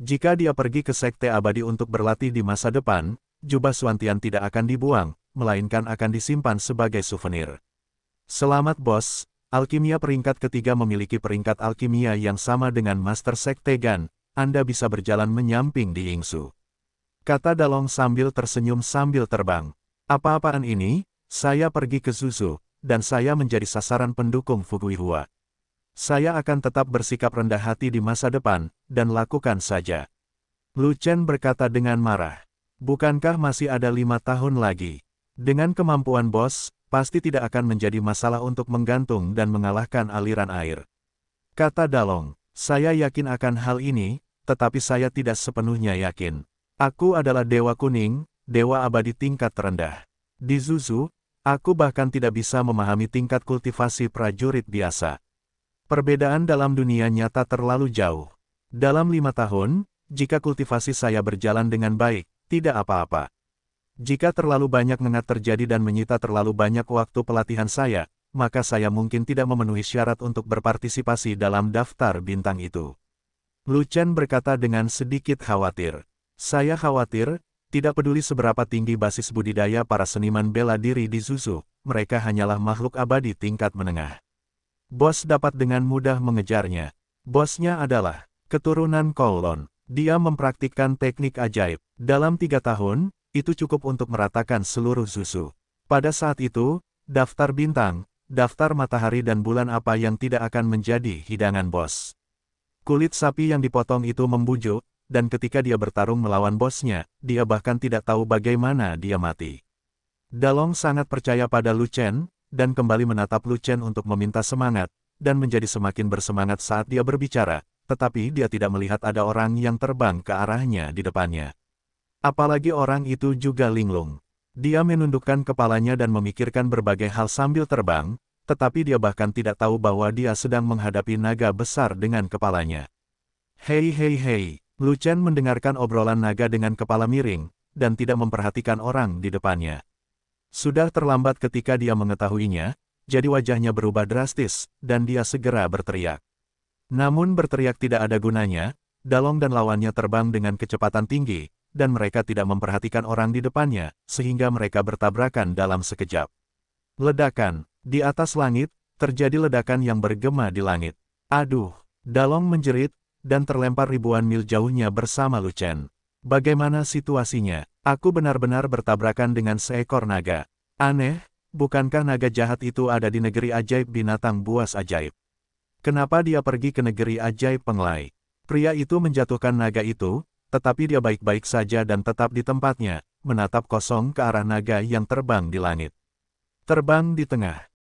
Jika dia pergi ke sekte abadi untuk berlatih di masa depan, jubah Suantian tidak akan dibuang, melainkan akan disimpan sebagai souvenir. Selamat bos, alkimia peringkat ketiga memiliki peringkat alkimia yang sama dengan Master Sekte Gan, anda bisa berjalan menyamping di Yingsu. Kata Dalong sambil tersenyum sambil terbang. Apa-apaan ini, saya pergi ke Zuzu, dan saya menjadi sasaran pendukung Fuguihua. Saya akan tetap bersikap rendah hati di masa depan, dan lakukan saja. Lu Chen berkata dengan marah. Bukankah masih ada lima tahun lagi? Dengan kemampuan bos, pasti tidak akan menjadi masalah untuk menggantung dan mengalahkan aliran air. Kata Dalong, saya yakin akan hal ini, tetapi saya tidak sepenuhnya yakin. Aku adalah dewa kuning, dewa abadi tingkat terendah. Di Zuzu, aku bahkan tidak bisa memahami tingkat kultivasi prajurit biasa. Perbedaan dalam dunia nyata terlalu jauh. Dalam lima tahun, jika kultivasi saya berjalan dengan baik, tidak apa-apa. Jika terlalu banyak mengat terjadi dan menyita terlalu banyak waktu pelatihan saya, maka saya mungkin tidak memenuhi syarat untuk berpartisipasi dalam daftar bintang itu. Luchen berkata dengan sedikit khawatir. Saya khawatir, tidak peduli seberapa tinggi basis budidaya para seniman bela diri di Zuzu, mereka hanyalah makhluk abadi tingkat menengah. Bos dapat dengan mudah mengejarnya. Bosnya adalah keturunan Kolon. Dia mempraktikkan teknik ajaib. Dalam tiga tahun, itu cukup untuk meratakan seluruh Zuzu. Pada saat itu, daftar bintang, daftar matahari dan bulan apa yang tidak akan menjadi hidangan bos. Kulit sapi yang dipotong itu membujuk, dan ketika dia bertarung melawan bosnya, dia bahkan tidak tahu bagaimana dia mati. Dalong sangat percaya pada Lu Chen, dan kembali menatap Lu Chen untuk meminta semangat, dan menjadi semakin bersemangat saat dia berbicara, tetapi dia tidak melihat ada orang yang terbang ke arahnya di depannya. Apalagi orang itu juga linglung. Dia menundukkan kepalanya dan memikirkan berbagai hal sambil terbang, tetapi dia bahkan tidak tahu bahwa dia sedang menghadapi naga besar dengan kepalanya. Hei hei hei, Lucian mendengarkan obrolan naga dengan kepala miring, dan tidak memperhatikan orang di depannya. Sudah terlambat ketika dia mengetahuinya, jadi wajahnya berubah drastis, dan dia segera berteriak. Namun berteriak tidak ada gunanya, Dalong dan lawannya terbang dengan kecepatan tinggi, dan mereka tidak memperhatikan orang di depannya, sehingga mereka bertabrakan dalam sekejap. Ledakan, di atas langit, terjadi ledakan yang bergema di langit. Aduh, Dalong menjerit, dan terlempar ribuan mil jauhnya bersama Lucen. Bagaimana situasinya? Aku benar-benar bertabrakan dengan seekor naga. Aneh, bukankah naga jahat itu ada di negeri ajaib binatang buas ajaib? Kenapa dia pergi ke negeri ajaib penglai? Pria itu menjatuhkan naga itu, tetapi dia baik-baik saja dan tetap di tempatnya, menatap kosong ke arah naga yang terbang di langit. Terbang di tengah,